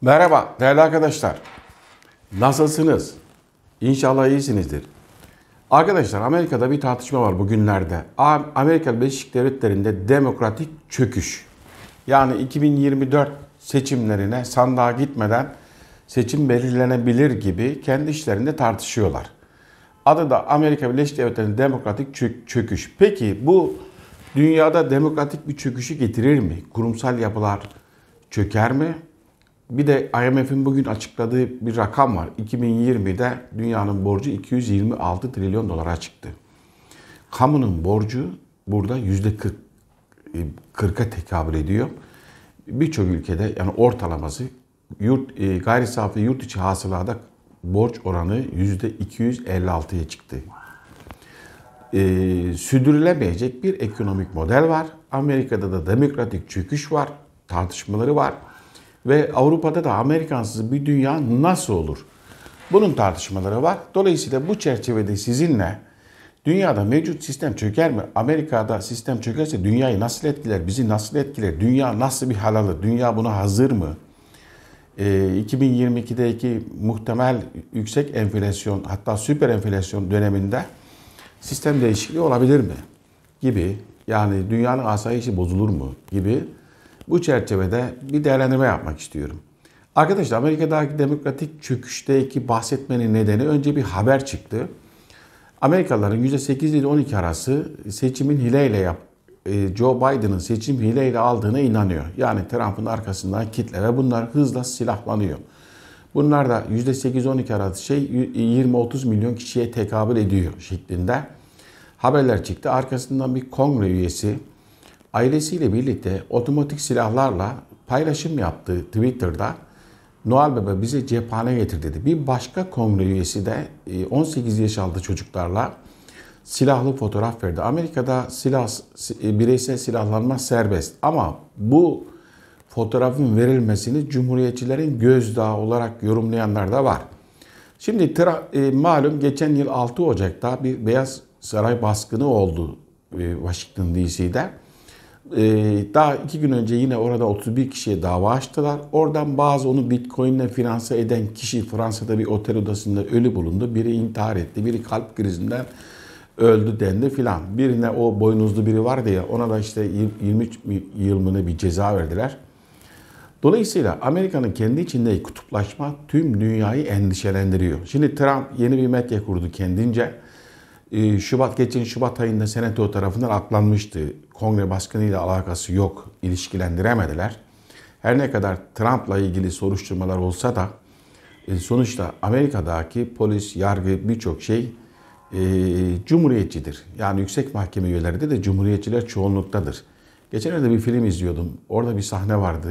Merhaba değerli arkadaşlar. Nasılsınız? İnşallah iyisinizdir. Arkadaşlar Amerika'da bir tartışma var bugünlerde. Amerika Birleşik Devletleri'nde demokratik çöküş. Yani 2024 seçimlerine sandığa gitmeden seçim belirlenebilir gibi kendi işlerinde tartışıyorlar. Adı da Amerika Birleşik Devletleri'nin demokratik çöküş. Peki bu dünyada demokratik bir çöküşü getirir mi? Kurumsal yapılar çöker mi? Bir de IMF'in bugün açıkladığı bir rakam var. 2020'de dünyanın borcu 226 trilyon dolara çıktı. Kamunun borcu burada %40 40'a e, tekabül ediyor. Birçok ülkede yani ortalaması yurt e, gayri safi yurt içi hasılada borç oranı %256'ya çıktı. Ee, sürdürülemeyecek bir ekonomik model var. Amerika'da da demokratik çöküş var, tartışmaları var ve Avrupa'da da Amerikansız bir dünya nasıl olur? Bunun tartışmaları var. Dolayısıyla bu çerçevede sizinle dünyada mevcut sistem çöker mi? Amerika'da sistem çökerse dünyayı nasıl etkiler? Bizi nasıl etkiler? Dünya nasıl bir hal alır? Dünya buna hazır mı? E, ee, 2022'deki muhtemel yüksek enflasyon hatta süper enflasyon döneminde sistem değişikliği olabilir mi? Gibi yani dünyanın asayişi bozulur mu? Gibi bu çerçevede bir değerlendirme yapmak istiyorum. Arkadaşlar Amerika'daki demokratik çöküşteki bahsetmenin nedeni önce bir haber çıktı. Ile %8 ile 12 arası seçimin hileyle yap e, Joe Biden'ın seçim hileyle aldığına inanıyor. Yani Trump'ın arkasından kitle ve bunlar hızla silahlanıyor. Bunlar da %8-12 arası şey 20-30 milyon kişiye tekabül ediyor şeklinde haberler çıktı. Arkasından bir kongre üyesi ailesiyle birlikte otomatik silahlarla paylaşım yaptığı Twitter'da Noel Baba bize cephane getir dedi. Bir başka kongre üyesi de 18 e, yaş altı çocuklarla silahlı fotoğraf verdi. Amerika'da silah e, bireysel silahlanma serbest ama bu fotoğrafın verilmesini cumhuriyetçilerin gözdağı olarak yorumlayanlar da var. Şimdi e, malum geçen yıl 6 Ocak'ta bir Beyaz Saray baskını oldu e, Washington DC'de. Ee, daha iki gün önce yine orada 31 kişiye dava açtılar. Oradan bazı onu bitcoinle finanse eden kişi Fransa'da bir otel odasında ölü bulundu. Biri intihar etti, biri kalp krizinden öldü dendi filan. Birine o boynuzlu biri vardı ya ona da işte 23 yılını bir ceza verdiler. Dolayısıyla Amerika'nın kendi içinde kutuplaşma tüm dünyayı endişelendiriyor. Şimdi Trump yeni bir medya kurdu kendince. Ee, Şubat geçen Şubat ayında Senato tarafından atlanmıştı. Kongre baskınıyla alakası yok, ilişkilendiremediler. Her ne kadar Trump'la ilgili soruşturmalar olsa da e, sonuçta Amerika'daki polis, yargı birçok şey e, cumhuriyetçidir. Yani yüksek mahkeme üyelerinde de cumhuriyetçiler çoğunluktadır. Geçenlerde bir film izliyordum. Orada bir sahne vardı.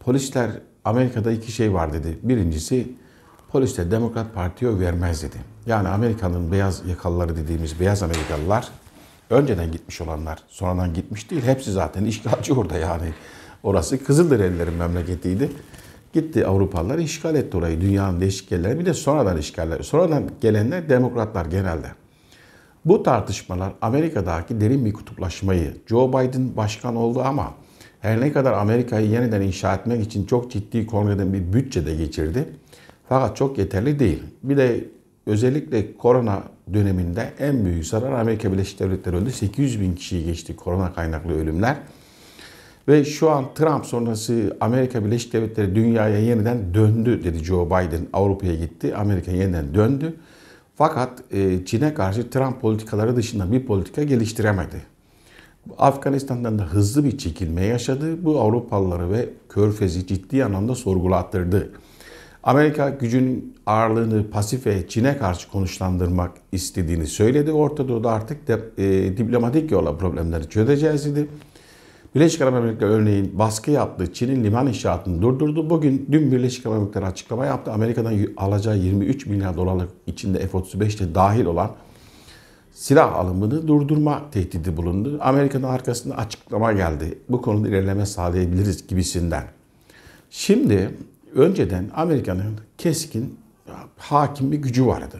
Polisler Amerika'da iki şey var dedi. Birincisi Polis de Demokrat Parti'ye oy vermez dedi. Yani Amerika'nın beyaz yakalıları dediğimiz beyaz Amerikalılar önceden gitmiş olanlar, sonradan gitmiş değil. Hepsi zaten işgalci orada yani. Orası Kızılderililerin memleketiydi. Gitti Avrupalılar işgal etti orayı dünyanın değişik yerleri. Bir de sonradan işgaller, sonradan gelenler demokratlar genelde. Bu tartışmalar Amerika'daki derin bir kutuplaşmayı, Joe Biden başkan oldu ama her ne kadar Amerika'yı yeniden inşa etmek için çok ciddi kongreden bir bütçe de geçirdi. Fakat çok yeterli değil. Bir de özellikle korona döneminde en büyük zarar Amerika Birleşik Devletleri öldü. 800 bin kişiyi geçti korona kaynaklı ölümler. Ve şu an Trump sonrası Amerika Birleşik Devletleri dünyaya yeniden döndü dedi Joe Biden. Avrupa'ya gitti, Amerika yeniden döndü. Fakat e, Çin'e karşı Trump politikaları dışında bir politika geliştiremedi. Afganistan'dan da hızlı bir çekilme yaşadı. Bu Avrupalıları ve Körfez'i ciddi anlamda sorgulattırdı. Amerika gücün ağırlığını pasif ve Çin'e karşı konuşlandırmak istediğini söyledi. Orta Doğu'da artık de, e, diplomatik yolla problemleri çözeceğiz dedi. Birleşik Arap Emirlikleri örneğin baskı yaptı. Çin'in liman inşaatını durdurdu. Bugün dün Birleşik Arap Emirlikleri açıklama yaptı. Amerika'dan alacağı 23 milyar dolarlık içinde F-35'te dahil olan silah alımını durdurma tehdidi bulundu. Amerika'nın arkasında açıklama geldi. Bu konuda ilerleme sağlayabiliriz gibisinden. Şimdi önceden Amerika'nın keskin hakim bir gücü vardı.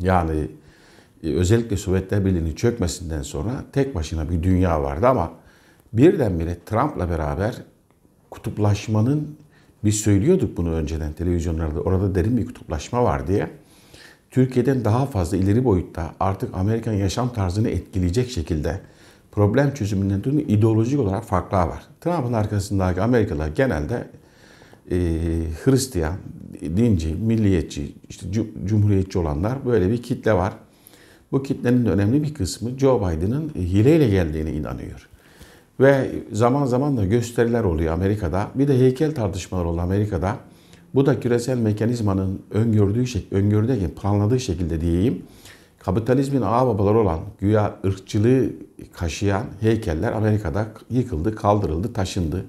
Yani e, özellikle Sovyetler Birliği'nin çökmesinden sonra tek başına bir dünya vardı ama birdenbire Trump'la beraber kutuplaşmanın biz söylüyorduk bunu önceden televizyonlarda orada derin bir kutuplaşma var diye. Türkiye'den daha fazla ileri boyutta artık Amerikan yaşam tarzını etkileyecek şekilde problem çözümünden dolayı ideolojik olarak farklar var. Trump'ın arkasındaki Amerikalılar genelde e, Hristiyan, dinci, milliyetçi, işte cumhuriyetçi olanlar böyle bir kitle var. Bu kitlenin önemli bir kısmı Joe Biden'ın hileyle geldiğine inanıyor. Ve zaman zaman da gösteriler oluyor Amerika'da. Bir de heykel tartışmaları oluyor Amerika'da. Bu da küresel mekanizmanın öngördüğü şek öngördüğü planladığı şekilde diyeyim. Kapitalizmin ağababaları olan güya ırkçılığı kaşıyan heykeller Amerika'da yıkıldı, kaldırıldı, taşındı.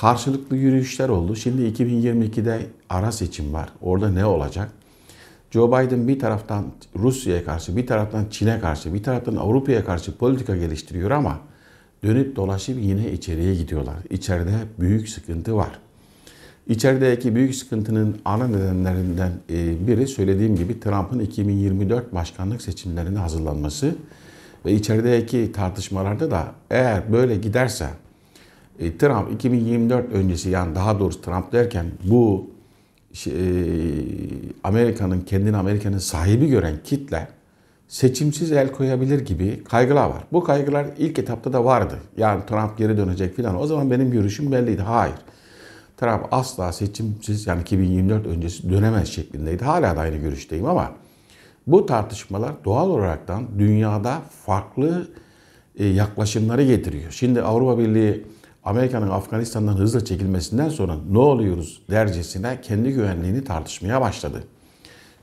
Karşılıklı yürüyüşler oldu. Şimdi 2022'de ara seçim var. Orada ne olacak? Joe Biden bir taraftan Rusya'ya karşı, bir taraftan Çin'e karşı, bir taraftan Avrupa'ya karşı politika geliştiriyor ama dönüp dolaşıp yine içeriye gidiyorlar. İçeride büyük sıkıntı var. İçerideki büyük sıkıntının ana nedenlerinden e, biri söylediğim gibi Trump'ın 2024 başkanlık seçimlerine hazırlanması ve içerideki tartışmalarda da eğer böyle giderse e, Trump 2024 öncesi yani daha doğrusu Trump derken bu şey, e, Amerika'nın kendini Amerika'nın sahibi gören kitle seçimsiz el koyabilir gibi kaygılar var. Bu kaygılar ilk etapta da vardı. Yani Trump geri dönecek filan. O zaman benim görüşüm belliydi. Hayır. Trump asla seçimsiz yani 2024 öncesi dönemez şeklindeydi. Hala da aynı görüşteyim ama bu tartışmalar doğal olaraktan dünyada farklı e, yaklaşımları getiriyor. Şimdi Avrupa Birliği Amerika'nın Afganistan'dan hızla çekilmesinden sonra ne oluyoruz dercesine kendi güvenliğini tartışmaya başladı.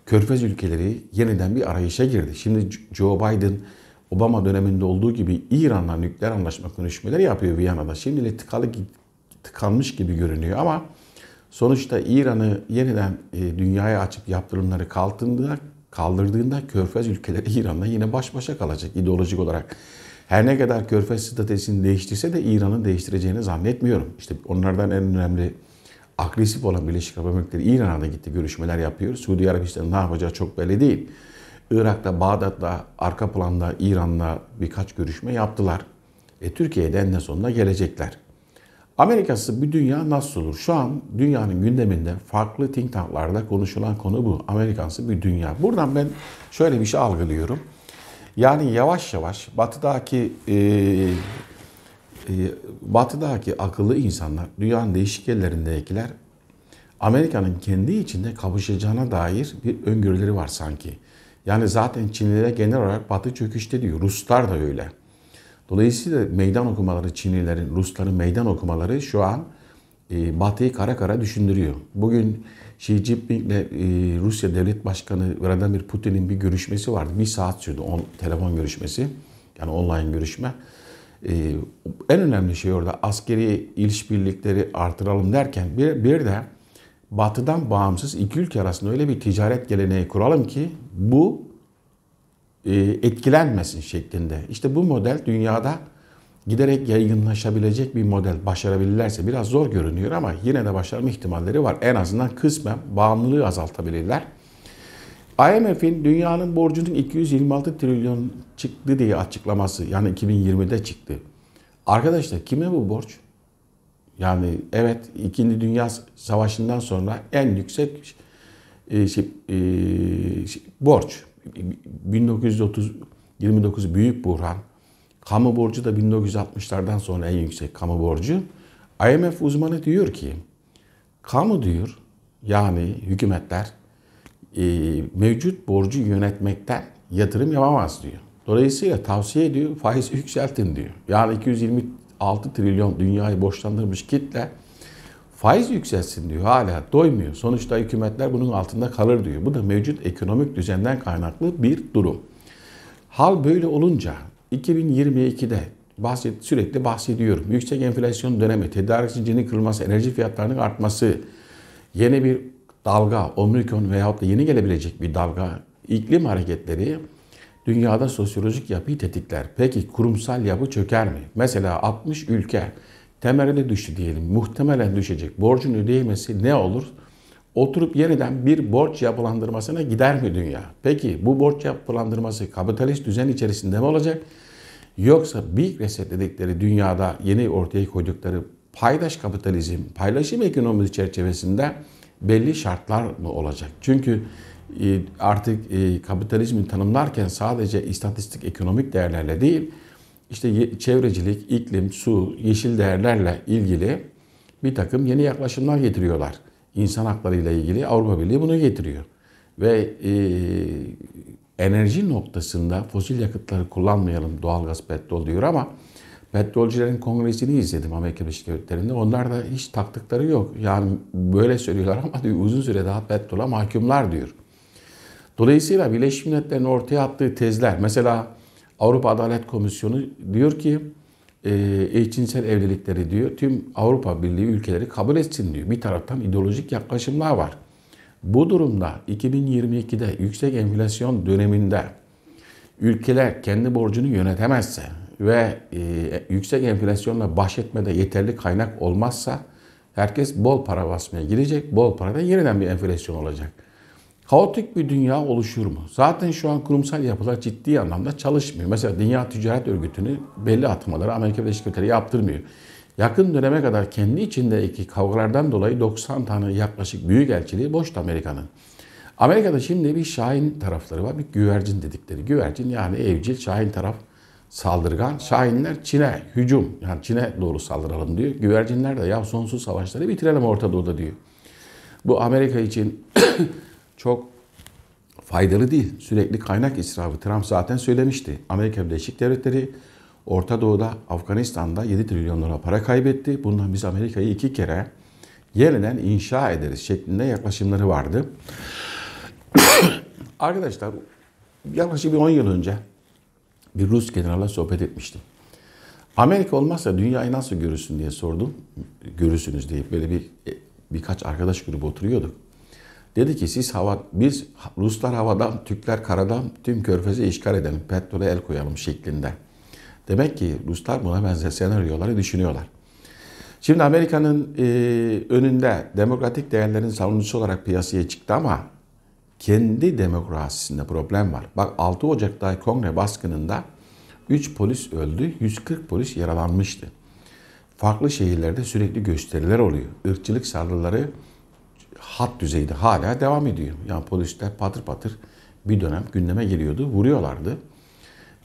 Körfez ülkeleri yeniden bir arayışa girdi. Şimdi Joe Biden Obama döneminde olduğu gibi İran'la nükleer anlaşma konuşmaları yapıyor Viyana'da. Şimdilik tıkalı tıkanmış gibi görünüyor ama sonuçta İran'ı yeniden e, dünyaya açıp yaptırımları kaldırdığında, kaldırdığında Körfez ülkeleri İran'la yine baş başa kalacak ideolojik olarak. Her ne kadar körfez statüsünü değiştirse de İran'ın değiştireceğini zannetmiyorum. İşte onlardan en önemli agresif olan Birleşik Arap Emirlikleri İran'a da gitti görüşmeler yapıyor. Suudi Arabistan'ın ne yapacağı çok belli değil. Irak'ta, Bağdat'ta, arka planda İran'la birkaç görüşme yaptılar. E, Türkiye'de en sonuna gelecekler. Amerikası bir dünya nasıl olur? Şu an dünyanın gündeminde farklı think tanklarda konuşulan konu bu. Amerikası bir dünya. Buradan ben şöyle bir şey algılıyorum. Yani yavaş yavaş batıdaki e, e, batıdaki akıllı insanlar, dünyanın değişik yerlerindekiler Amerika'nın kendi içinde kapışacağına dair bir öngörüleri var sanki. Yani zaten Çinliler genel olarak batı çöküşte diyor. Ruslar da öyle. Dolayısıyla meydan okumaları Çinlilerin, Rusların meydan okumaları şu an e, Batı'yı kara kara düşündürüyor. Bugün Xi Jinping ile e, Rusya Devlet Başkanı Vladimir Putin'in bir görüşmesi vardı. Bir saat sürdü on, telefon görüşmesi. Yani online görüşme. E, en önemli şey orada askeri ilişbirlikleri artıralım derken bir, bir de batıdan bağımsız iki ülke arasında öyle bir ticaret geleneği kuralım ki bu e, etkilenmesin şeklinde. İşte bu model dünyada giderek yaygınlaşabilecek bir model başarabilirlerse biraz zor görünüyor ama yine de başarma ihtimalleri var. En azından kısmen bağımlılığı azaltabilirler. IMF'in dünyanın borcunun 226 trilyon çıktı diye açıklaması yani 2020'de çıktı. Arkadaşlar kime bu borç? Yani evet 2. Dünya Savaşı'ndan sonra en yüksek e, şey, e, şey, borç. 1930 büyük burhan. Kamu borcu da 1960'lardan sonra en yüksek kamu borcu. IMF uzmanı diyor ki kamu diyor yani hükümetler e, mevcut borcu yönetmekten yatırım yapamaz diyor. Dolayısıyla tavsiye ediyor faiz yükseltin diyor. Yani 226 trilyon dünyayı borçlandırmış kitle faiz yükselsin diyor hala doymuyor. Sonuçta hükümetler bunun altında kalır diyor. Bu da mevcut ekonomik düzenden kaynaklı bir durum. Hal böyle olunca 2022'de bahset, sürekli bahsediyorum. Yüksek enflasyon dönemi, tedarik zincirinin kırılması, enerji fiyatlarının artması, yeni bir dalga, omikron veyahut da yeni gelebilecek bir dalga, iklim hareketleri dünyada sosyolojik yapıyı tetikler. Peki kurumsal yapı çöker mi? Mesela 60 ülke temelde düştü diyelim. Muhtemelen düşecek. Borcun ödeyemesi ne olur? oturup yeniden bir borç yapılandırmasına gider mi dünya? Peki bu borç yapılandırması kapitalist düzen içerisinde mi olacak? Yoksa Big Reset dedikleri dünyada yeni ortaya koydukları paydaş kapitalizm, paylaşım ekonomisi çerçevesinde belli şartlar mı olacak? Çünkü e, artık e, kapitalizmi tanımlarken sadece istatistik ekonomik değerlerle değil, işte çevrecilik, iklim, su, yeşil değerlerle ilgili bir takım yeni yaklaşımlar getiriyorlar insan hakları ile ilgili Avrupa Birliği bunu getiriyor. Ve e, enerji noktasında fosil yakıtları kullanmayalım doğalgaz petrol diyor ama petrolcülerin kongresini izledim Amerika Birleşik Devletleri'nde. Onlar da hiç taktıkları yok. Yani böyle söylüyorlar ama diyor, uzun süre daha petrola mahkumlar diyor. Dolayısıyla Birleşmiş Milletler'in ortaya attığı tezler mesela Avrupa Adalet Komisyonu diyor ki eşcinsel evlilikleri diyor tüm Avrupa Birliği ülkeleri kabul etsin diyor. Bir taraftan ideolojik yaklaşımlar var. Bu durumda 2022'de yüksek enflasyon döneminde ülkeler kendi borcunu yönetemezse ve e, yüksek enflasyonla baş etmede yeterli kaynak olmazsa herkes bol para basmaya girecek, Bol parada yeniden bir enflasyon olacak kaotik bir dünya oluşur mu? Zaten şu an kurumsal yapılar ciddi anlamda çalışmıyor. Mesela Dünya Ticaret Örgütü'nü belli atmaları Amerika Birleşik Devletleri yaptırmıyor. Yakın döneme kadar kendi içindeki kavgalardan dolayı 90 tane yaklaşık büyük elçiliği boştu Amerika'nın. Amerika'da şimdi bir şahin tarafları var, bir güvercin dedikleri. Güvercin yani evcil, şahin taraf saldırgan. Şahinler Çin'e hücum, yani Çin'e doğru saldıralım diyor. Güvercinler de ya sonsuz savaşları bitirelim Orta Doğu'da diyor. Bu Amerika için çok faydalı değil. Sürekli kaynak israfı. Trump zaten söylemişti. Amerika Birleşik Devletleri Orta Doğu'da, Afganistan'da 7 trilyon dolar para kaybetti. Bundan biz Amerika'yı iki kere yeniden inşa ederiz şeklinde yaklaşımları vardı. Arkadaşlar yaklaşık bir 10 yıl önce bir Rus generalla sohbet etmiştim. Amerika olmazsa dünyayı nasıl görürsün diye sordum. Görürsünüz deyip böyle bir e, birkaç arkadaş grubu oturuyorduk. Dedi ki siz hava, biz Ruslar havadan, Türkler karadan tüm körfezi işgal edelim, petrole el koyalım şeklinde. Demek ki Ruslar buna benzer senaryoları düşünüyorlar. Şimdi Amerika'nın e, önünde demokratik değerlerin savunucusu olarak piyasaya çıktı ama kendi demokrasisinde problem var. Bak 6 Ocak'ta kongre baskınında 3 polis öldü, 140 polis yaralanmıştı. Farklı şehirlerde sürekli gösteriler oluyor. Irkçılık saldırıları hat düzeyde hala devam ediyor. Yani polisler patır patır bir dönem gündeme geliyordu, vuruyorlardı.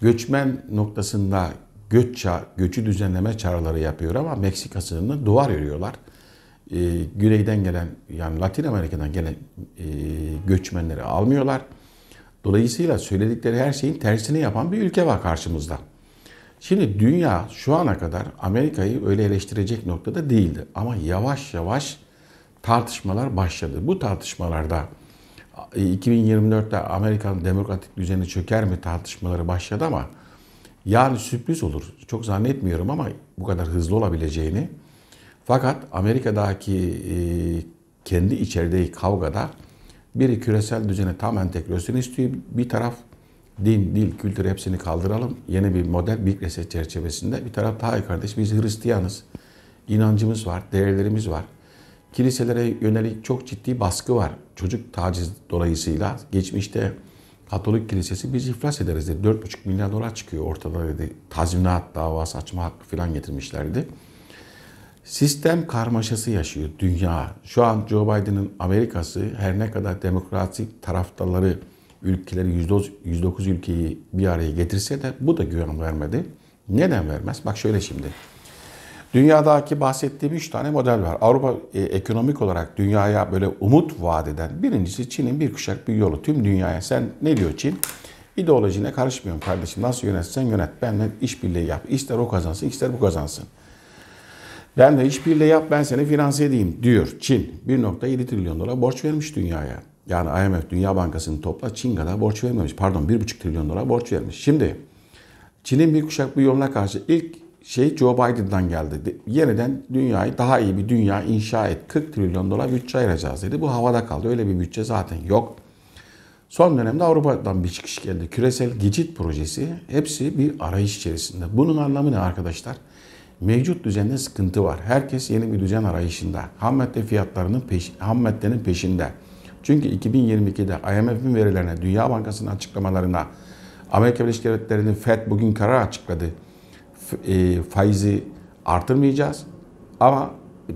Göçmen noktasında göç göçü düzenleme çağrıları yapıyor ama Meksika sınırında duvar örüyorlar. Ee, güneyden gelen yani Latin Amerika'dan gelen e, göçmenleri almıyorlar. Dolayısıyla söyledikleri her şeyin tersini yapan bir ülke var karşımızda. Şimdi dünya şu ana kadar Amerika'yı öyle eleştirecek noktada değildi. Ama yavaş yavaş tartışmalar başladı. Bu tartışmalarda 2024'te e, Amerikan demokratik düzeni çöker mi tartışmaları başladı ama yani sürpriz olur. Çok zannetmiyorum ama bu kadar hızlı olabileceğini. Fakat Amerika'daki e, kendi içerideki kavgada biri küresel düzeni tam entegrasyon istiyor. Bir taraf din, dil, kültür hepsini kaldıralım. Yeni bir model Big Reset çerçevesinde. Bir taraf daha kardeş biz Hristiyanız. İnancımız var, değerlerimiz var kiliselere yönelik çok ciddi baskı var. Çocuk taciz dolayısıyla geçmişte Katolik Kilisesi biz iflas ederiz dedi. 4,5 milyar dolar çıkıyor ortada dedi. Tazminat davası açma hakkı falan getirmişlerdi. Sistem karmaşası yaşıyor dünya. Şu an Joe Biden'ın Amerika'sı her ne kadar demokratik taraftarları ülkeleri 109 ülkeyi bir araya getirse de bu da güven vermedi. Neden vermez? Bak şöyle şimdi. Dünyadaki bahsettiğim üç tane model var. Avrupa e, ekonomik olarak dünyaya böyle umut vaat eden birincisi Çin'in bir kuşak bir yolu. Tüm dünyaya sen ne diyor Çin? İdeolojine karışmıyorum kardeşim. Nasıl yönetsen yönet. Benle işbirliği yap. İster o kazansın, ister bu kazansın. Ben de işbirliği yap, ben seni finanse edeyim diyor Çin. 1.7 trilyon dolar borç vermiş dünyaya. Yani IMF, Dünya Bankası'nın topla Çin kadar borç vermemiş. Pardon 1.5 trilyon dolar borç vermiş. Şimdi Çin'in bir kuşak bir yoluna karşı ilk şey Joe Biden'dan geldi. Yeniden dünyayı daha iyi bir dünya inşa et. 40 trilyon dolar bütçe ayıracağız dedi. Bu havada kaldı. Öyle bir bütçe zaten yok. Son dönemde Avrupa'dan bir çıkış geldi. Küresel gecit projesi hepsi bir arayış içerisinde. Bunun anlamı ne arkadaşlar? Mevcut düzende sıkıntı var. Herkes yeni bir düzen arayışında. Ham madde fiyatlarının peş, ham maddenin peşinde. Çünkü 2022'de IMF'in verilerine, Dünya Bankası'nın açıklamalarına, Amerika Birleşik Devletleri'nin FED bugün karar açıkladı e, faizi artırmayacağız. Ama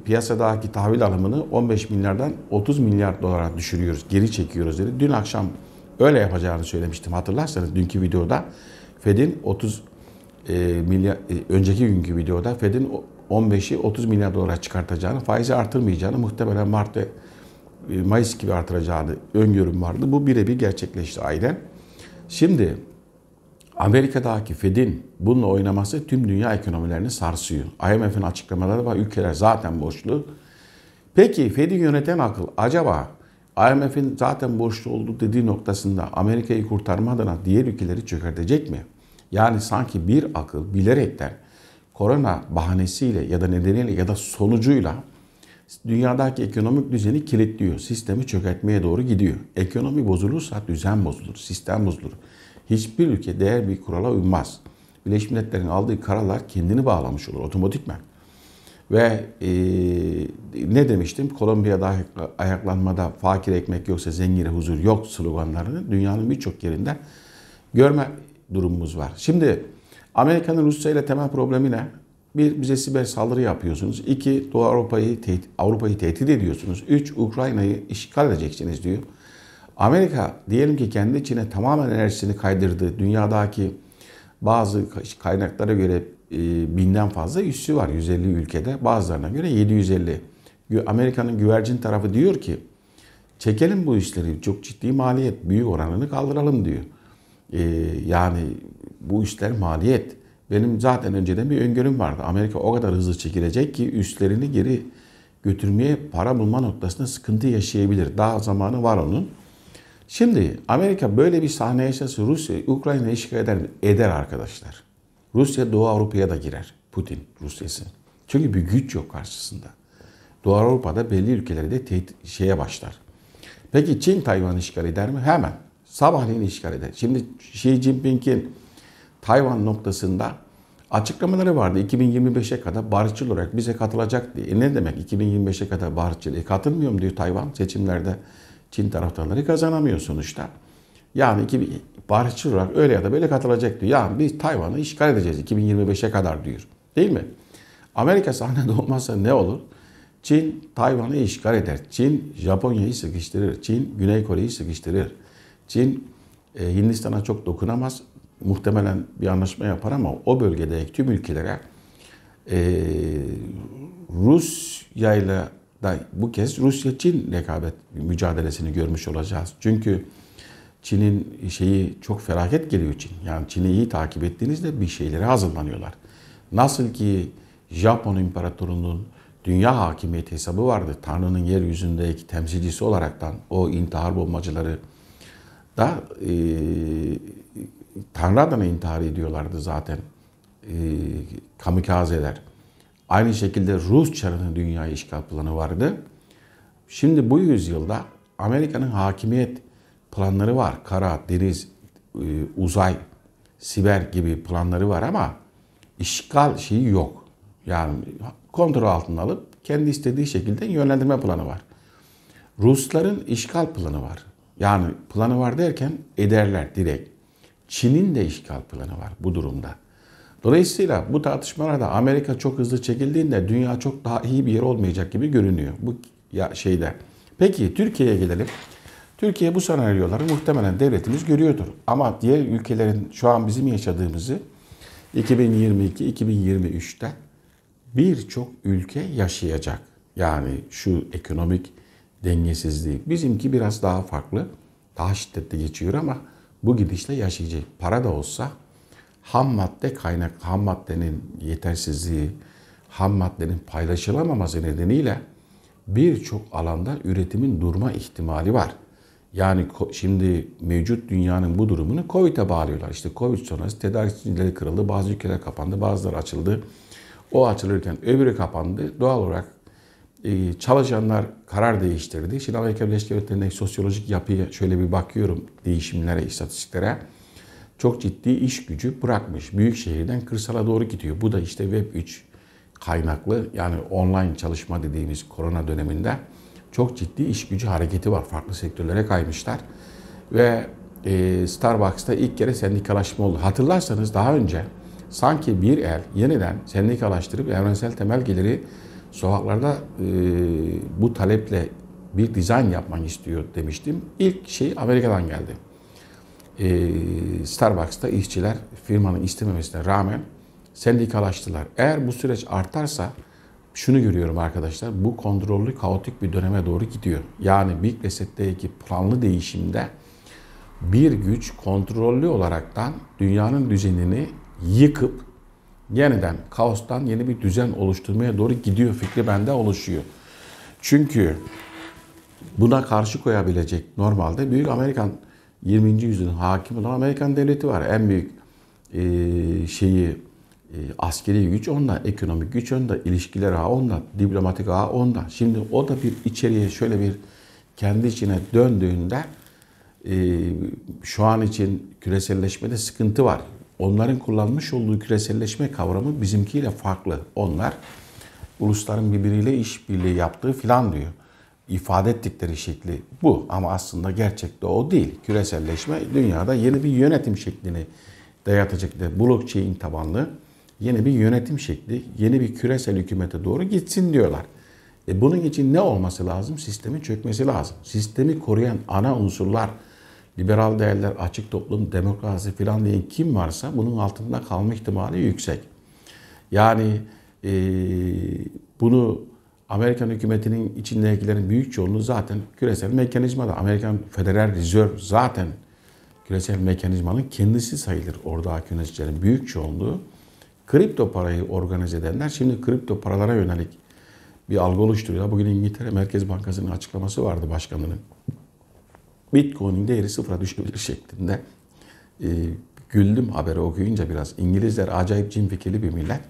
piyasadaki tahvil alımını 15 milyardan 30 milyar dolara düşürüyoruz, geri çekiyoruz dedi. Dün akşam öyle yapacağını söylemiştim hatırlarsanız dünkü videoda. Fed'in 30 e, milyar e, önceki günkü videoda Fed'in 15'i 30 milyar dolara çıkartacağını, faizi artırmayacağını, muhtemelen Mart ve e, Mayıs gibi artıracağını öngörüm vardı. Bu birebir gerçekleşti aynen. Şimdi Amerika'daki Fed'in bununla oynaması tüm dünya ekonomilerini sarsıyor. IMF'in açıklamaları var. Ülkeler zaten borçlu. Peki Fed'i yöneten akıl acaba IMF'in zaten borçlu olduğu dediği noktasında Amerika'yı kurtarma adına diğer ülkeleri çökertecek mi? Yani sanki bir akıl bilerekten korona bahanesiyle ya da nedeniyle ya da sonucuyla dünyadaki ekonomik düzeni kilitliyor. Sistemi çökertmeye doğru gidiyor. Ekonomi bozulursa düzen bozulur, sistem bozulur hiçbir ülke değer bir kurala uymaz. Birleşmiş Milletler'in aldığı kararlar kendini bağlamış olur otomatikmen. Ve e, ne demiştim? Kolombiya'da ayaklanmada fakir ekmek yoksa zengine huzur yok sloganlarını dünyanın birçok yerinde görme durumumuz var. Şimdi Amerika'nın Rusya ile temel problemi ne? Bir, bize siber saldırı yapıyorsunuz. İki, Doğu Avrupa'yı tehdit, Avrupa'yı tehdit ediyorsunuz. Üç, Ukrayna'yı işgal edeceksiniz diyor. Amerika diyelim ki kendi içine tamamen enerjisini kaydırdı. Dünyadaki bazı kaynaklara göre e, binden fazla üssü var 150 ülkede. Bazılarına göre 750. Amerika'nın güvercin tarafı diyor ki çekelim bu işleri çok ciddi maliyet büyük oranını kaldıralım diyor. E, yani bu işler maliyet. Benim zaten önceden bir öngörüm vardı. Amerika o kadar hızlı çekilecek ki üstlerini geri götürmeye para bulma noktasında sıkıntı yaşayabilir. Daha zamanı var onun. Şimdi Amerika böyle bir sahne yaşası Rusya, Ukrayna işgal eder mi? Eder arkadaşlar. Rusya Doğu Avrupa'ya da girer. Putin Rusya'sı. Çünkü bir güç yok karşısında. Doğu Avrupa'da belli ülkeleri de tehdit, şeye başlar. Peki Çin Tayvan'ı işgal eder mi? Hemen. Sabahleyin işgal eder. Şimdi Xi Jinping'in Tayvan noktasında açıklamaları vardı. 2025'e kadar barışçıl olarak bize katılacak diye. E ne demek 2025'e kadar barışçıl? E katılmıyorum diyor Tayvan seçimlerde Çin taraftarları kazanamıyor sonuçta. Yani iki, barışçı olarak öyle ya da böyle katılacak diyor. Yani biz Tayvan'ı işgal edeceğiz 2025'e kadar diyor. Değil mi? Amerika sahnede olmazsa ne olur? Çin Tayvan'ı işgal eder. Çin Japonya'yı sıkıştırır. Çin Güney Kore'yi sıkıştırır. Çin e, Hindistan'a çok dokunamaz. Muhtemelen bir anlaşma yapar ama o bölgedeki tüm ülkelere e, Rusya ile da bu kez Rusya-Çin rekabet mücadelesini görmüş olacağız. Çünkü Çin'in şeyi çok felaket geliyor Çin. Yani Çin'i iyi takip ettiğinizde bir şeylere hazırlanıyorlar. Nasıl ki Japon İmparatorluğu'nun dünya hakimiyeti hesabı vardı. Tanrı'nın yeryüzündeki temsilcisi olaraktan o intihar bombacıları da e, Tanrı adına intihar ediyorlardı zaten. E, kamikazeler. Aynı şekilde Rus çarının dünyayı işgal planı vardı. Şimdi bu yüzyılda Amerika'nın hakimiyet planları var. Kara, deniz, e, uzay, siber gibi planları var ama işgal şeyi yok. Yani kontrol altına alıp kendi istediği şekilde yönlendirme planı var. Rusların işgal planı var. Yani planı var derken ederler direkt. Çin'in de işgal planı var bu durumda. Dolayısıyla bu tartışmalarda Amerika çok hızlı çekildiğinde dünya çok daha iyi bir yer olmayacak gibi görünüyor bu ya şeyde. Peki Türkiye'ye gelelim. Türkiye bu senaryoları muhtemelen devletimiz görüyordur. Ama diğer ülkelerin şu an bizim yaşadığımızı 2022-2023'te birçok ülke yaşayacak. Yani şu ekonomik dengesizliği. Bizimki biraz daha farklı. Daha şiddetli geçiyor ama bu gidişle yaşayacak. Para da olsa ham madde kaynak, ham maddenin yetersizliği, ham maddenin paylaşılamaması nedeniyle birçok alanda üretimin durma ihtimali var. Yani şimdi mevcut dünyanın bu durumunu Covid'e bağlıyorlar. İşte Covid sonrası tedarik zincirleri kırıldı, bazı ülkeler kapandı, bazıları açıldı. O açılırken öbürü kapandı. Doğal olarak e, çalışanlar karar değiştirdi. Şimdi Amerika Birleşik Devletleri'ndeki sosyolojik yapıya şöyle bir bakıyorum değişimlere, istatistiklere çok ciddi iş gücü bırakmış. Büyük şehirden kırsala doğru gidiyor. Bu da işte Web3 kaynaklı yani online çalışma dediğimiz korona döneminde çok ciddi iş gücü hareketi var. Farklı sektörlere kaymışlar. Ve e, Starbucks'ta ilk kere sendikalaşma oldu. Hatırlarsanız daha önce sanki bir el yeniden sendikalaştırıp evrensel temel geliri sokaklarda e, bu taleple bir dizayn yapmak istiyor demiştim. İlk şey Amerika'dan geldi e, Starbucks'ta işçiler firmanın istememesine rağmen sendikalaştılar. Eğer bu süreç artarsa şunu görüyorum arkadaşlar. Bu kontrollü kaotik bir döneme doğru gidiyor. Yani Big Reset'teki planlı değişimde bir güç kontrollü olaraktan dünyanın düzenini yıkıp yeniden kaostan yeni bir düzen oluşturmaya doğru gidiyor. Fikri bende oluşuyor. Çünkü buna karşı koyabilecek normalde büyük Amerikan 20. yüzyılın hakim olan Amerikan devleti var. En büyük e, şeyi e, askeri güç onda, ekonomik güç onda, ilişkiler ağı onda, diplomatik ağı onda. Şimdi o da bir içeriye şöyle bir kendi içine döndüğünde e, şu an için küreselleşmede sıkıntı var. Onların kullanmış olduğu küreselleşme kavramı bizimkiyle farklı. Onlar ulusların birbiriyle işbirliği yaptığı filan diyor ifade ettikleri şekli bu ama aslında gerçekte o değil. Küreselleşme dünyada yeni bir yönetim şeklini dayatacak da blockchain tabanlı yeni bir yönetim şekli, yeni bir küresel hükümete doğru gitsin diyorlar. E bunun için ne olması lazım? Sistemin çökmesi lazım. Sistemi koruyan ana unsurlar, liberal değerler, açık toplum, demokrasi filan diyen kim varsa bunun altında kalma ihtimali yüksek. Yani e, bunu Amerikan hükümetinin içindekilerin büyük çoğunluğu zaten küresel mekanizmada. Amerikan Federal Reserve zaten küresel mekanizmanın kendisi sayılır oradaki yöneticilerin büyük çoğunluğu. Kripto parayı organize edenler şimdi kripto paralara yönelik bir algı oluşturuyorlar. Bugün İngiltere Merkez Bankası'nın açıklaması vardı başkanının. Bitcoin'in değeri sıfıra düşebilir şeklinde. Ee, güldüm haberi okuyunca biraz. İngilizler acayip cin fikirli bir millet.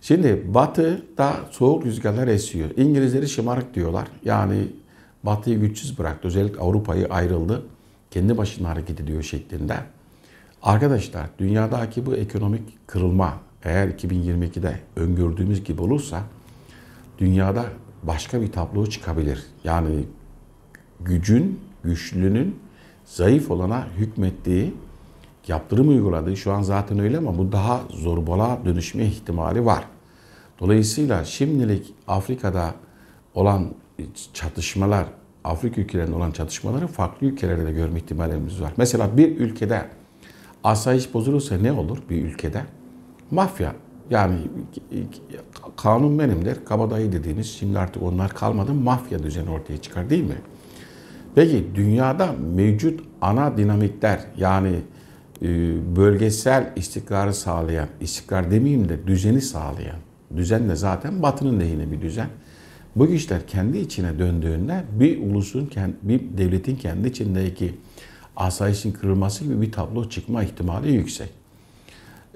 Şimdi batıda soğuk rüzgarlar esiyor. İngilizleri şımarık diyorlar. Yani batıyı güçsüz bıraktı. Özellikle Avrupa'yı ayrıldı. Kendi başına hareket ediyor şeklinde. Arkadaşlar dünyadaki bu ekonomik kırılma eğer 2022'de öngördüğümüz gibi olursa dünyada başka bir tablo çıkabilir. Yani gücün, güçlünün zayıf olana hükmettiği yaptırım uyguladı. Şu an zaten öyle ama bu daha zorbalığa dönüşme ihtimali var. Dolayısıyla şimdilik Afrika'da olan çatışmalar, Afrika ülkelerinde olan çatışmaları farklı ülkelerde de görme ihtimalimiz var. Mesela bir ülkede asayiş bozulursa ne olur bir ülkede? Mafya yani kanun benim der, kabadayı dediğimiz şimdi artık onlar kalmadı mafya düzeni ortaya çıkar değil mi? Peki dünyada mevcut ana dinamikler yani e, bölgesel istikrarı sağlayan, istikrar demeyeyim de düzeni sağlayan, düzen de zaten batının lehine bir düzen. Bu güçler kendi içine döndüğünde bir ulusun, bir devletin kendi içindeki asayişin kırılması gibi bir tablo çıkma ihtimali yüksek.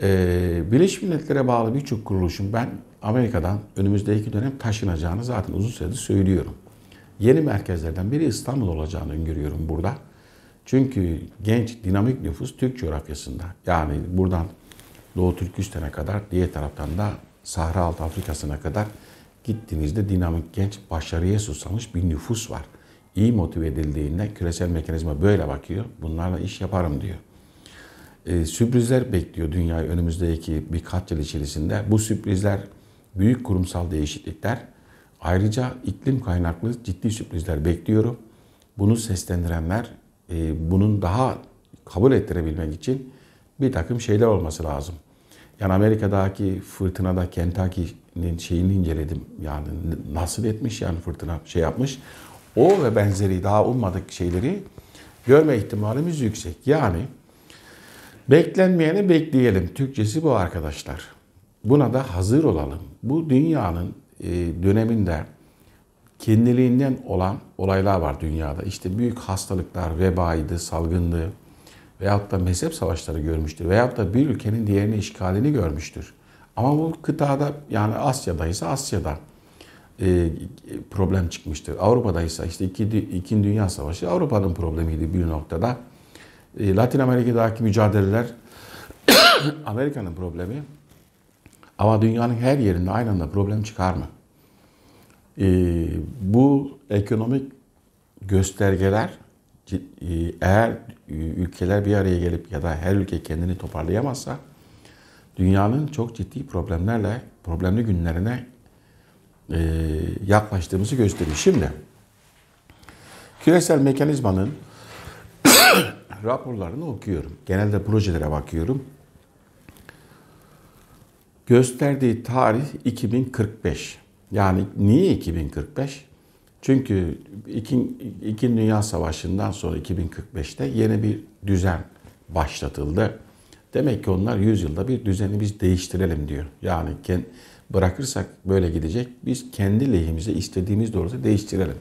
E, Birleşmiş Milletler'e bağlı birçok kuruluşun ben Amerika'dan önümüzdeki dönem taşınacağını zaten uzun süredir söylüyorum. Yeni merkezlerden biri İstanbul olacağını öngörüyorum burada. Çünkü genç dinamik nüfus Türk coğrafyasında yani buradan Doğu Türkistan'a kadar diğer taraftan da Sahra Altı Afrika'sına kadar gittiğinizde dinamik genç başarıya susamış bir nüfus var. İyi motive edildiğinde küresel mekanizma böyle bakıyor. Bunlarla iş yaparım diyor. Ee, sürprizler bekliyor dünyayı önümüzdeki birkaç yıl içerisinde. Bu sürprizler büyük kurumsal değişiklikler. Ayrıca iklim kaynaklı ciddi sürprizler bekliyorum. Bunu seslendirenler ee, bunun daha kabul ettirebilmek için bir takım şeyler olması lazım. Yani Amerika'daki fırtınada Kentucky'nin şeyini inceledim. Yani nasıl etmiş yani fırtına şey yapmış. O ve benzeri daha ummadık şeyleri görme ihtimalimiz yüksek. Yani beklenmeyeni bekleyelim. Türkçesi bu arkadaşlar. Buna da hazır olalım. Bu dünyanın e, döneminde kendiliğinden olan olaylar var dünyada. İşte büyük hastalıklar, vebaydı, salgındı veyahut da mezhep savaşları görmüştür veyahut da bir ülkenin diğerini işgalini görmüştür. Ama bu kıtada yani Asya'daysa Asya'da e, problem çıkmıştır. Avrupa'daysa işte iki, Dünya Savaşı Avrupa'nın problemiydi bir noktada. E, Latin Amerika'daki mücadeleler Amerika'nın problemi. Ama dünyanın her yerinde aynı anda problem çıkar mı? Ee, bu ekonomik göstergeler e, eğer e, ülkeler bir araya gelip ya da her ülke kendini toparlayamazsa dünyanın çok ciddi problemlerle problemli günlerine e, yaklaştığımızı gösteriyor. Şimdi küresel mekanizmanın raporlarını okuyorum. Genelde projelere bakıyorum. Gösterdiği tarih 2045. Yani niye 2045? Çünkü İkin, Dünya Savaşı'ndan sonra 2045'te yeni bir düzen başlatıldı. Demek ki onlar 100 yılda bir düzeni biz değiştirelim diyor. Yani bırakırsak böyle gidecek. Biz kendi lehimize istediğimiz doğrusu değiştirelim.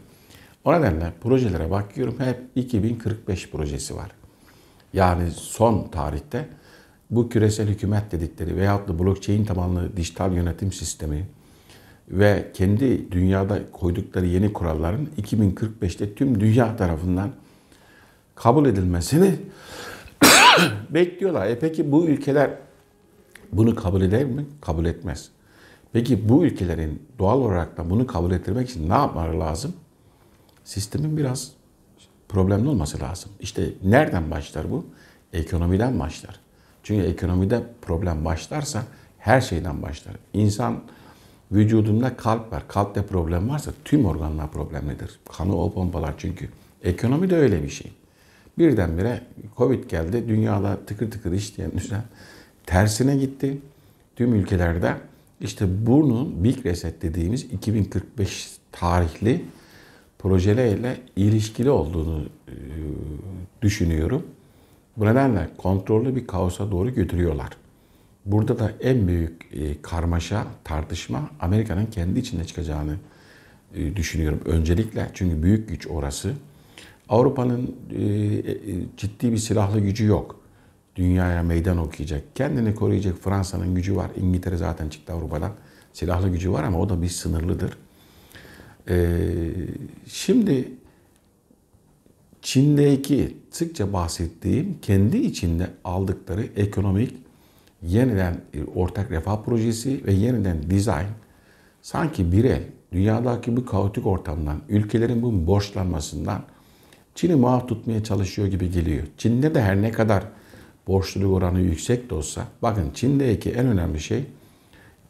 O nedenle projelere bakıyorum hep 2045 projesi var. Yani son tarihte bu küresel hükümet dedikleri veyahut da blockchain tabanlı dijital yönetim sistemi, ve kendi dünyada koydukları yeni kuralların 2045'te tüm dünya tarafından kabul edilmesini bekliyorlar. E peki bu ülkeler bunu kabul eder mi? Kabul etmez. Peki bu ülkelerin doğal olarak da bunu kabul ettirmek için ne yapmaları lazım? Sistemin biraz problemli olması lazım. İşte nereden başlar bu? Ekonomiden başlar. Çünkü ekonomide problem başlarsa her şeyden başlar. İnsan Vücudunda kalp var. Kalpte problem varsa tüm organlar problemlidir. Kanı o pompalar çünkü. Ekonomi de öyle bir şey. Birdenbire Covid geldi. Dünyada tıkır tıkır işleyen düzen tersine gitti. Tüm ülkelerde işte bunun Big Reset dediğimiz 2045 tarihli projelerle ilişkili olduğunu e, düşünüyorum. Bu nedenle kontrollü bir kaosa doğru götürüyorlar. Burada da en büyük e, karmaşa, tartışma Amerika'nın kendi içinde çıkacağını e, düşünüyorum öncelikle. Çünkü büyük güç orası. Avrupa'nın e, ciddi bir silahlı gücü yok. Dünyaya meydan okuyacak, kendini koruyacak Fransa'nın gücü var. İngiltere zaten çıktı Avrupa'dan. Silahlı gücü var ama o da bir sınırlıdır. Şimdi Çin'deki sıkça bahsettiğim kendi içinde aldıkları ekonomik yeniden e, ortak refah projesi ve yeniden dizayn sanki bire dünyadaki bu kaotik ortamdan, ülkelerin bu borçlanmasından Çin'i muaf tutmaya çalışıyor gibi geliyor. Çin'de de her ne kadar borçluluk oranı yüksek de olsa, bakın Çin'deki en önemli şey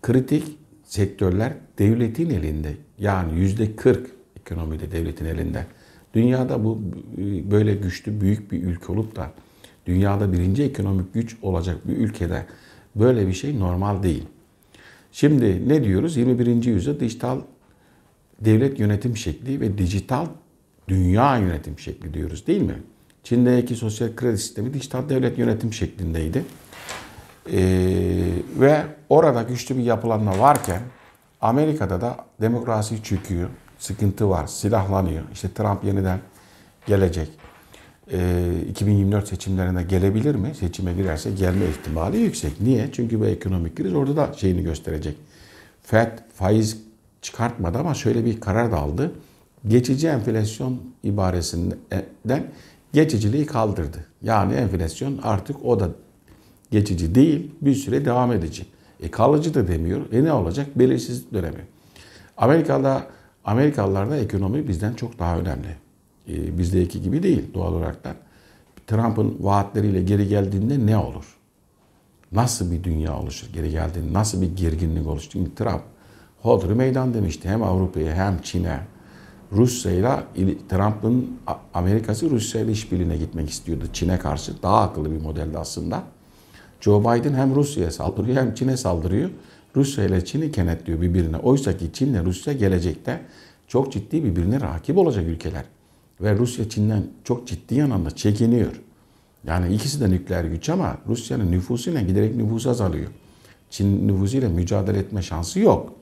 kritik sektörler devletin elinde. Yani yüzde 40 ekonomide devletin elinde. Dünyada bu e, böyle güçlü büyük bir ülke olup da dünyada birinci ekonomik güç olacak bir ülkede böyle bir şey normal değil. Şimdi ne diyoruz? 21. yüzyıl dijital devlet yönetim şekli ve dijital dünya yönetim şekli diyoruz değil mi? Çin'deki sosyal kredi sistemi dijital devlet yönetim şeklindeydi. Ee, ve orada güçlü bir yapılanma varken Amerika'da da demokrasi çöküyor, sıkıntı var, silahlanıyor. İşte Trump yeniden gelecek. 2024 ee, seçimlerine gelebilir mi? Seçime girerse gelme ihtimali yüksek. Niye? Çünkü bu ekonomik kriz orada da şeyini gösterecek. FED faiz çıkartmadı ama şöyle bir karar da aldı. Geçici enflasyon ibaresinden geçiciliği kaldırdı. Yani enflasyon artık o da geçici değil, bir süre devam edici. E kalıcı da demiyor. E ne olacak? Belirsiz dönemi. Amerika'da Amerikalılarda ekonomi bizden çok daha önemli. E, bizdeki gibi değil doğal olarak da. Trump'ın vaatleriyle geri geldiğinde ne olur? Nasıl bir dünya oluşur geri geldiğinde? Nasıl bir gerginlik oluşur? Çünkü Trump hodri meydan demişti. Hem Avrupa'ya hem Çin'e. Rusya'yla Trump'ın Amerika'sı Rusya ile işbirliğine gitmek istiyordu Çin'e karşı. Daha akıllı bir modeldi aslında. Joe Biden hem Rusya'ya saldırıyor hem Çin'e saldırıyor. Rusya ile Çin'i kenetliyor birbirine. Oysa ki Çin ile Rusya gelecekte çok ciddi birbirine rakip olacak ülkeler. Ve Rusya Çin'den çok ciddi anlamda çekiniyor. Yani ikisi de nükleer güç ama Rusya'nın nüfusuyla giderek nüfus azalıyor. Çin nüfusuyla mücadele etme şansı yok.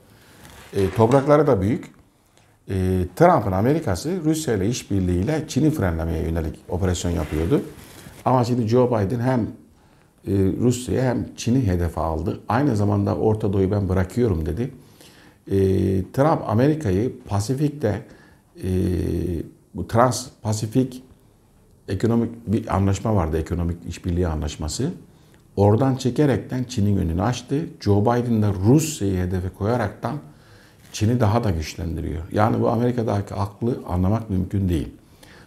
E, toprakları da büyük. E, Trump'ın Amerikası Rusya ile işbirliğiyle Çin'i frenlemeye yönelik operasyon yapıyordu. Ama şimdi Joe Biden hem e, Rusya'ya hem Çin'i hedefe aldı. Aynı zamanda Orta Doğu'yu ben bırakıyorum dedi. E, Trump Amerika'yı Pasifik'te e, bu Trans-Pasifik ekonomik bir anlaşma vardı. Ekonomik işbirliği anlaşması. Oradan çekerekten Çin'in önünü açtı. Joe Biden de Rusya'yı hedefe koyaraktan Çin'i daha da güçlendiriyor. Yani bu Amerika'daki aklı anlamak mümkün değil.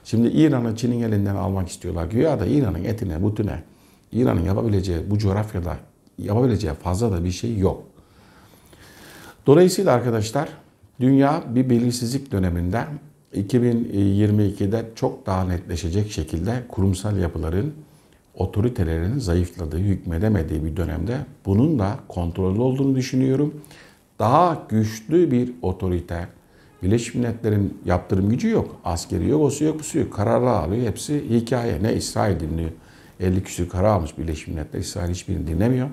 Şimdi İran'ı Çin'in elinden almak istiyorlar. Güya da İran'ın etine, butüne, İran'ın yapabileceği bu coğrafyada yapabileceği fazla da bir şey yok. Dolayısıyla arkadaşlar dünya bir belirsizlik döneminde 2022'de çok daha netleşecek şekilde kurumsal yapıların otoritelerin zayıfladığı, hükmedemediği bir dönemde bunun da kontrollü olduğunu düşünüyorum. Daha güçlü bir otorite, Birleşmiş Milletler'in yaptırım gücü yok. Askeri yok, osu yok, busu yok. Kararlar alıyor. Hepsi hikaye. Ne İsrail dinliyor. 50 küsür karar almış Birleşmiş Milletler. İsrail hiçbirini dinlemiyor.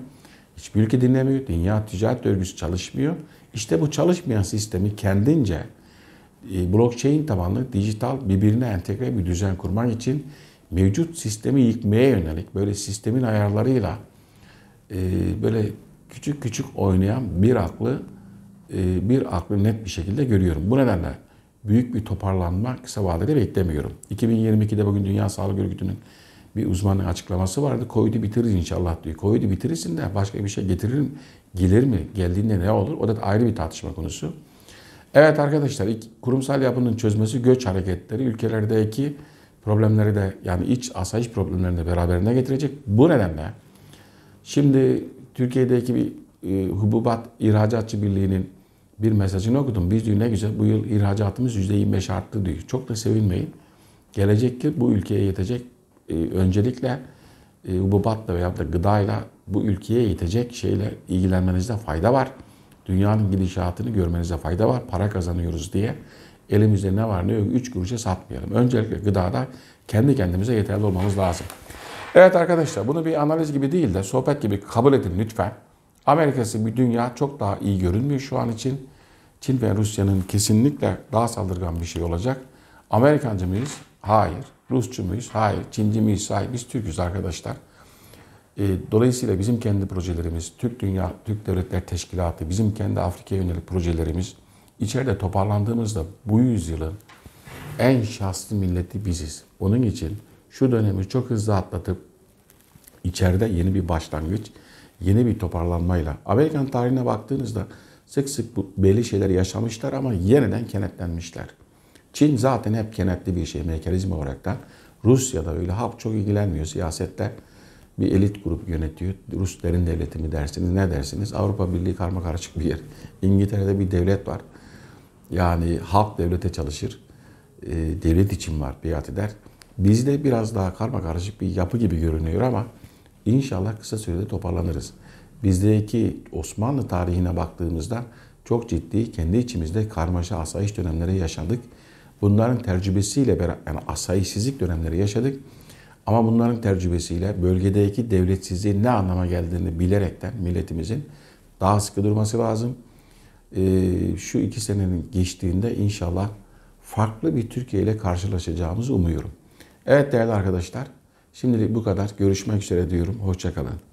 Hiçbir ülke dinlemiyor. Dünya Ticaret Örgüsü çalışmıyor. İşte bu çalışmayan sistemi kendince e, blockchain tabanlı dijital birbirine entegre bir düzen kurmak için mevcut sistemi yıkmaya yönelik böyle sistemin ayarlarıyla e, böyle küçük küçük oynayan bir aklı e, bir aklı net bir şekilde görüyorum. Bu nedenle büyük bir toparlanma kısa vadede beklemiyorum. 2022'de bugün Dünya Sağlık Örgütü'nün bir uzmanın açıklaması vardı. Covid'i bitiririz inşallah diyor. Covid'i bitirirsin de başka bir şey getirir mi? Gelir mi? Geldiğinde ne olur? O da ayrı bir tartışma konusu. Evet arkadaşlar kurumsal yapının çözmesi göç hareketleri ülkelerdeki problemleri de yani iç asayiş problemlerini de beraberine getirecek. Bu nedenle şimdi Türkiye'deki bir e, Hububat İhracatçı Birliği'nin bir mesajını okudum. Biz diyor ne güzel bu yıl ihracatımız %25 arttı diyor. Çok da sevinmeyin. Gelecek yıl bu ülkeye yetecek e, öncelikle e, hububatla veya da gıdayla bu ülkeye yetecek şeyle ilgilenmenizde fayda var dünyanın gidişatını görmenize fayda var. Para kazanıyoruz diye elimizde ne var ne yok 3 kuruşa satmayalım. Öncelikle gıdada kendi kendimize yeterli olmamız lazım. Evet arkadaşlar bunu bir analiz gibi değil de sohbet gibi kabul edin lütfen. Amerika'sı bir dünya çok daha iyi görünmüyor şu an için. Çin ve Rusya'nın kesinlikle daha saldırgan bir şey olacak. Amerikancı mıyız? Hayır. Rusçu muyuz? Hayır. Çinci miyiz? Hayır. Biz Türk'üz arkadaşlar. Ee, dolayısıyla bizim kendi projelerimiz, Türk Dünya, Türk Devletler Teşkilatı, bizim kendi Afrika'ya yönelik projelerimiz içeride toparlandığımızda bu yüzyılın en şanslı milleti biziz. Onun için şu dönemi çok hızlı atlatıp içeride yeni bir başlangıç, yeni bir toparlanmayla. Amerikan tarihine baktığınızda sık sık bu belli şeyler yaşamışlar ama yeniden kenetlenmişler. Çin zaten hep kenetli bir şey mekanizma olarak da. Rusya'da öyle halk çok ilgilenmiyor siyasette bir elit grup yönetiyor. Rus derin devleti mi dersiniz ne dersiniz? Avrupa Birliği karma karışık bir yer. İngiltere'de bir devlet var. Yani halk devlete çalışır. Ee, devlet için var biat eder. Bizde biraz daha karma karışık bir yapı gibi görünüyor ama inşallah kısa sürede toparlanırız. Bizdeki Osmanlı tarihine baktığımızda çok ciddi kendi içimizde karmaşa asayiş dönemleri yaşadık. Bunların tecrübesiyle beraber yani asayişsizlik dönemleri yaşadık. Ama bunların tecrübesiyle bölgedeki devletsizliğin ne anlama geldiğini bilerekten milletimizin daha sıkı durması lazım. Ee, şu iki senenin geçtiğinde inşallah farklı bir Türkiye ile karşılaşacağımızı umuyorum. Evet değerli arkadaşlar, şimdilik bu kadar. Görüşmek üzere diyorum. Hoşçakalın.